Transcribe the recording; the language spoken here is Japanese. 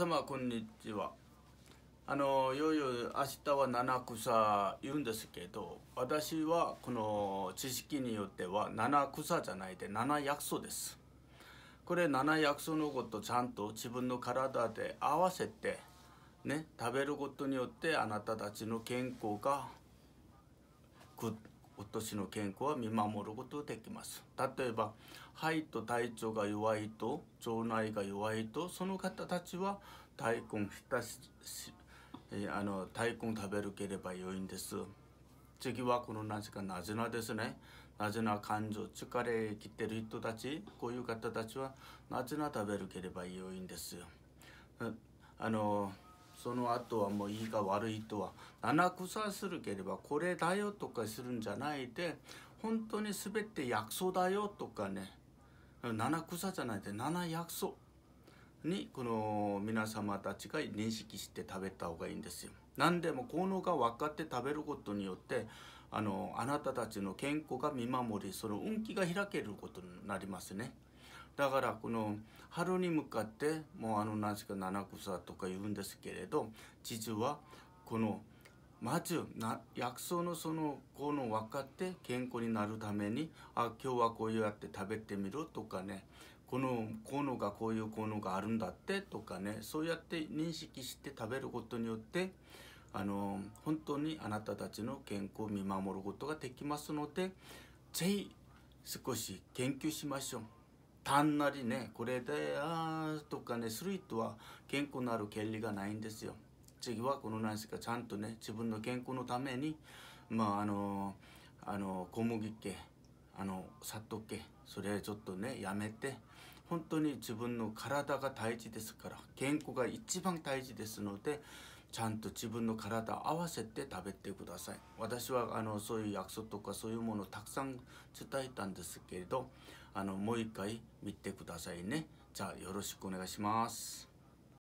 様こんにちはあのよいよ明日は七草言うんですけど私はこの知識によっては七草じゃないで七薬草ですこれ七薬草のことちゃんと自分の体で合わせてね食べることによってあなたたちの健康が年の健康は見守ることできます例えば肺と体調が弱いと腸内が弱いとその方たちは大根浸しあの大根食べるければ良いんです次はこのなぜかなぜなですねなぜな感情疲れきてる人たちこういう方たちはなぜな食べるければ良いんですあのその後はもういいか悪いとは七草するければこれだよとかするんじゃないで本当に全て薬草だよとかね七草じゃないで七薬草にこの皆様たちが認識して食べた方がいいんですよ。何でも効能が分かって食べることによってあのあなたたちの健康が見守りその運気が開けることになりますね。だからこの春に向かってもうあの何ですか七草とか言うんですけれど実はこのまず薬草のその効能分かって健康になるためにあ今日はこうやって食べてみろとかねこの効能がこういう効能があるんだってとかねそうやって認識して食べることによってあの本当にあなたたちの健康を見守ることができますのでぜひ少し研究しましょう。単なりねこれであーとかねする人は健康なる権利がないんですよ次はこの何ですかちゃんとね自分の健康のためにまああのあの小麦系あの砂糖系それちょっとねやめて本当に自分の体が大事ですから健康が一番大事ですのでちゃんと自分の体合わせて食べてください私はあのそういう約束とかそういうものをたくさん伝えたんですけれどあのもう一回見てくださいねじゃあよろしくお願いします